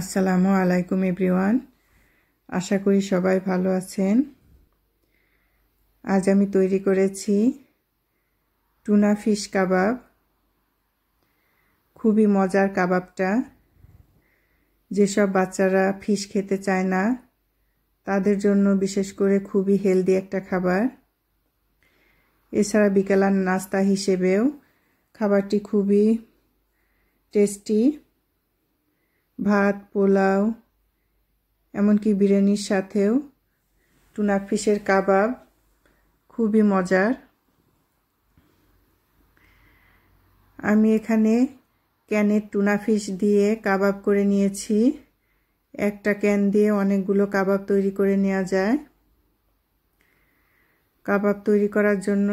আসসালামু আলাইকুম এভরিওয়ান আশা করি সবাই ভালো আছেন আজ আমি তৈরি করেছি টুনা ফিশ কাবাব খুবই মজার কাবাবটা যেসব বাচ্চারা ফিশ খেতে চায় না তাদের জন্য বিশেষ করে খুবই হেলদি একটা খাবার এছাড়া বিকেলার নাস্তা হিসেবেও খাবারটি খুবই টেস্টি ভাত পোলাও এমনকি বিরিয়ানির সাথেও টুনা ফিশের কাবাব খুবই মজার আমি এখানে ক্যানের টুনা ফিশ দিয়ে কাবাব করে নিয়েছি একটা ক্যান দিয়ে অনেকগুলো কাবাব তৈরি করে নেওয়া যায় কাবাব তৈরি করার জন্য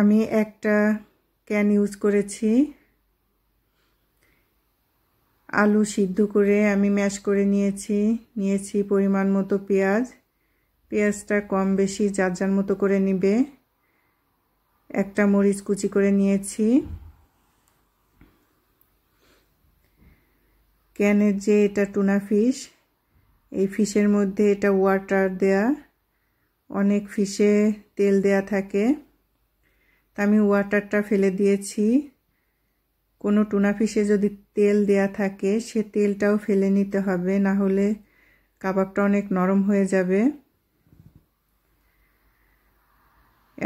আমি একটা ক্যান ইউজ করেছি আলু সিদ্ধ করে আমি ম্যাশ করে নিয়েছি নিয়েছি পরিমাণ মতো পেঁয়াজ পেঁয়াজটা কম বেশি যার যার মতো করে নিবে একটা মরিচ কুচি করে নিয়েছি ক্যানের যে এটা টুনা ফিশ এই ফিশের মধ্যে এটা ওয়াটার দেয়া অনেক ফিশে তেল দেয়া থাকে তা আমি ওয়াটারটা ফেলে দিয়েছি কোনো টুনা ফিশে যদি তেল দেয়া থাকে সে তেলটাও ফেলে নিতে হবে না হলে কাবাবটা অনেক নরম হয়ে যাবে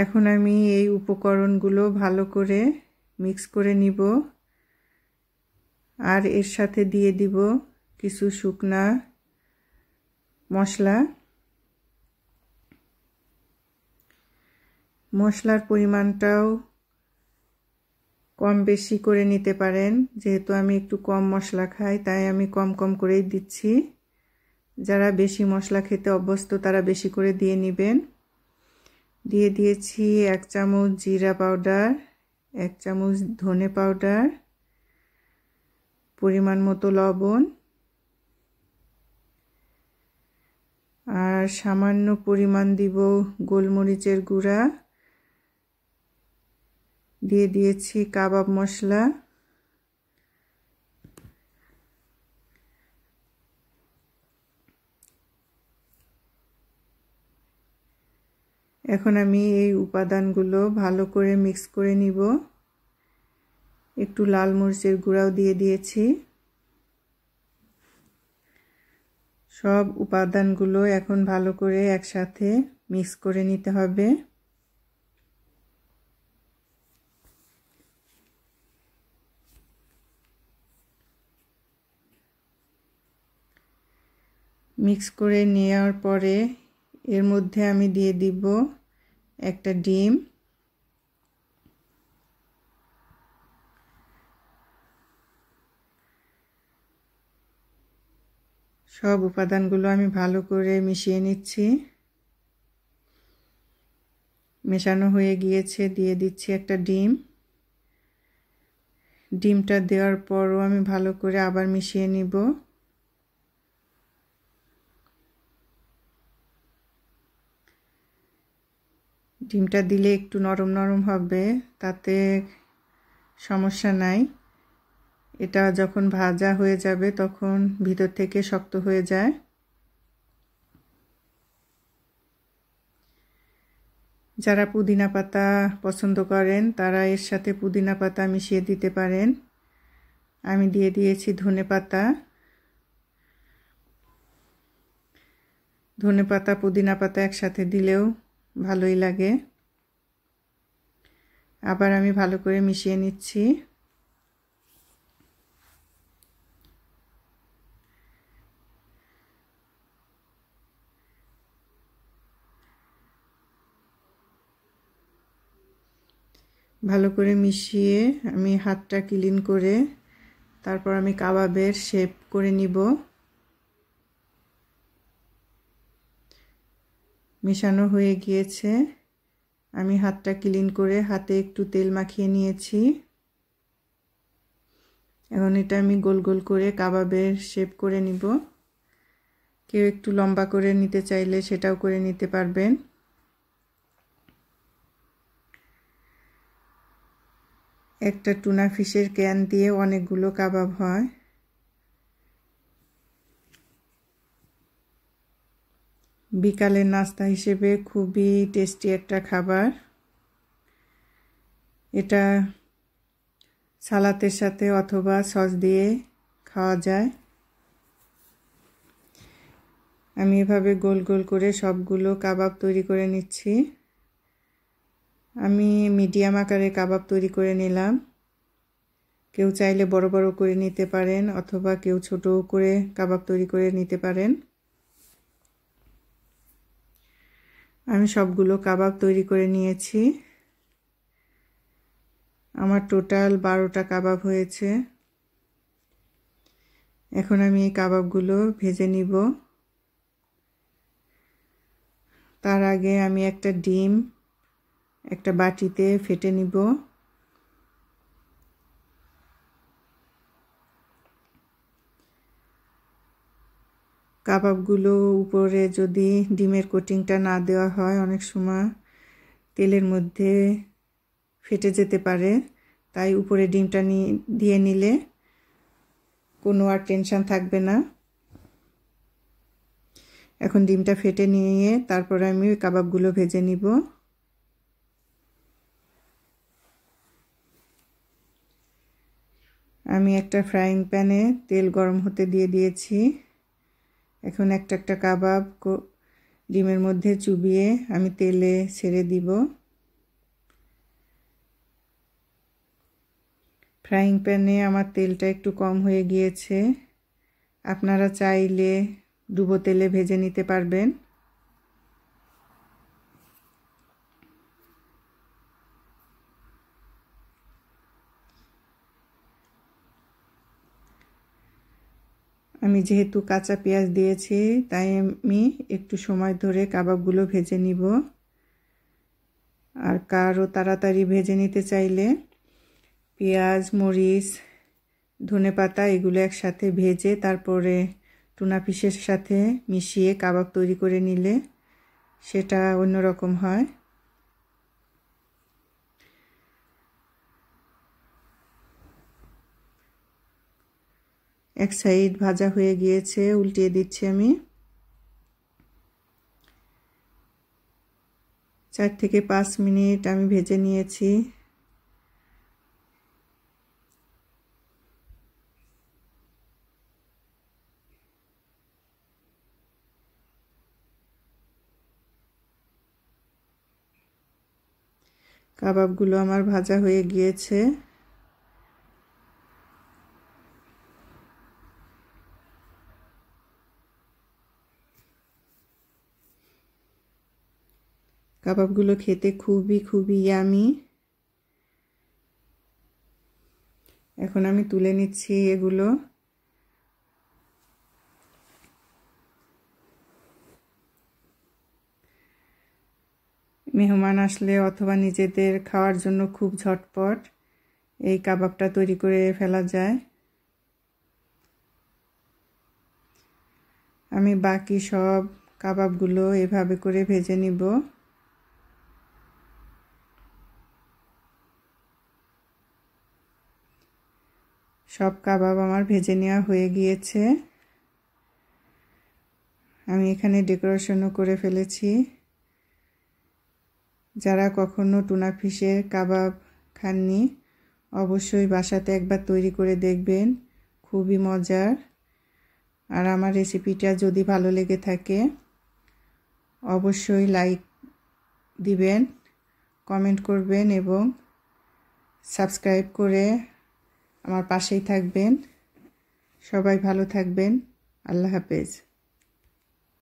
এখন আমি এই উপকরণগুলো ভালো করে মিক্স করে নিব আর এর সাথে দিয়ে দিব কিছু শুকনা মশলা মশলার পরিমাণটাও কম বেশি করে নিতে পারেন যেহেতু আমি একটু কম মশলা খাই তাই আমি কম কম করেই দিচ্ছি যারা বেশি মশলা খেতে অভ্যস্ত তারা বেশি করে দিয়ে নেবেন দিয়ে দিয়েছি এক চামচ জিরা পাউডার এক চামচ ধনে পাউডার পরিমাণ মতো লবণ আর সামান্য পরিমাণ দিব গোলমরিচের গুঁড়া দিয়ে দিয়েছি কাবাব মশলা এখন আমি এই উপাদানগুলো ভালো করে মিক্স করে নিব একটু লাল মরিচের গুঁড়াও দিয়ে দিয়েছি সব উপাদানগুলো এখন ভালো করে একসাথে মিক্স করে নিতে হবে মিক্স করে নেওয়ার পরে এর মধ্যে আমি দিয়ে দিব একটা ডিম সব উপাদানগুলো আমি ভালো করে মিশিয়ে নিচ্ছি মেশানো হয়ে গিয়েছে দিয়ে দিচ্ছি একটা ডিম ডিমটা দেওয়ার পরও আমি ভালো করে আবার মিশিয়ে নিব ডিমটা দিলে একটু নরম নরম হবে তাতে সমস্যা নাই এটা যখন ভাজা হয়ে যাবে তখন ভিতর থেকে শক্ত হয়ে যায় যারা পুদিনা পাতা পছন্দ করেন তারা এর সাথে পুদিনা পাতা মিশিয়ে দিতে পারেন আমি দিয়ে দিয়েছি ধনে পাতা ধনে পাতা পুদিনা পাতা একসাথে দিলেও ভালোই লাগে আবার আমি ভালো করে মিশিয়ে নিচ্ছি ভালো করে মিশিয়ে আমি হাতটা ক্লিন করে তারপর আমি কাবাবের শেপ করে নিব মেশানো হয়ে গিয়েছে আমি হাতটা ক্লিন করে হাতে একটু তেল মাখিয়ে নিয়েছি এখন এটা আমি গোল গোল করে কাবাবের শেপ করে নিব কেউ একটু লম্বা করে নিতে চাইলে সেটাও করে নিতে পারবেন একটা টুনা ফিশের ক্যান দিয়ে অনেকগুলো কাবাব হয় বিকালের নাস্তা হিসেবে খুবই টেস্টি একটা খাবার এটা সালাতের সাথে অথবা সস দিয়ে খাওয়া যায় আমি এভাবে গোল গোল করে সবগুলো কাবাব তৈরি করে নিচ্ছি আমি মিডিয়াম আকারে কাবাব তৈরি করে নিলাম কেউ চাইলে বড় বড় করে নিতে পারেন অথবা কেউ ছোটো করে কাবাব তৈরি করে নিতে পারেন আমি সবগুলো কাবাব তৈরি করে নিয়েছি আমার টোটাল বারোটা কাবাব হয়েছে এখন আমি এই কাবাবগুলো ভেজে নিব তার আগে আমি একটা ডিম একটা বাটিতে ফেটে নিব কাবাবগুলো উপরে যদি ডিমের কোটিংটা না দেওয়া হয় অনেক সময় তেলের মধ্যে ফেটে যেতে পারে তাই উপরে ডিমটা দিয়ে নিলে কোনো আর টেনশান থাকবে না এখন ডিমটা ফেটে নিয়ে তারপরে আমি কাবাবগুলো ভেজে নিব আমি একটা ফ্রাইং প্যানে তেল গরম হতে দিয়ে দিয়েছি এখন একটা একটা কাবাব ডিমের মধ্যে চুবিয়ে আমি তেলে ছেড়ে দিব ফ্রাইং প্যানে আমার তেলটা একটু কম হয়ে গিয়েছে আপনারা চাইলে ডুবো তেলে ভেজে নিতে পারবেন আমি যেহেতু কাঁচা পেঁয়াজ দিয়েছি তাই আমি একটু সময় ধরে কাবাবগুলো ভেজে নিব আর কারও তাড়াতাড়ি ভেজে নিতে চাইলে পেঁয়াজ মরিচ ধনে পাতা এগুলো একসাথে ভেজে তারপরে টুনা পিসের সাথে মিশিয়ে কাবাব তৈরি করে নিলে সেটা অন্যরকম হয় এক সাইড ভাজা হয়ে গিয়েছে উল্টিয়ে দিচ্ছি আমি চার থেকে পাঁচ মিনিট আমি ভেজে নিয়েছি কাবাবগুলো আমার ভাজা হয়ে গিয়েছে কাবাবগুলো খেতে খুবই খুবই ইয়ামি এখন আমি তুলে নিচ্ছি এগুলো মেহমান আসলে অথবা নিজেদের খাওয়ার জন্য খুব ঝটপট এই কাবাবটা তৈরি করে ফেলা যায় আমি বাকি সব কাবাবগুলো এভাবে করে ভেজে নিব সব কাবাব আমার ভেজে নেওয়া হয়ে গিয়েছে আমি এখানে ডেকোরেশনও করে ফেলেছি যারা কখনো টুনা ফিশের কাবাব খাননি অবশ্যই বাসাতে একবার তৈরি করে দেখবেন খুবই মজার আর আমার রেসিপিটা যদি ভালো লেগে থাকে অবশ্যই লাইক দিবেন কমেন্ট করবেন এবং সাবস্ক্রাইব করে আমার পাশেই থাকবেন সবাই ভালো থাকবেন আল্লাহ হাফেজ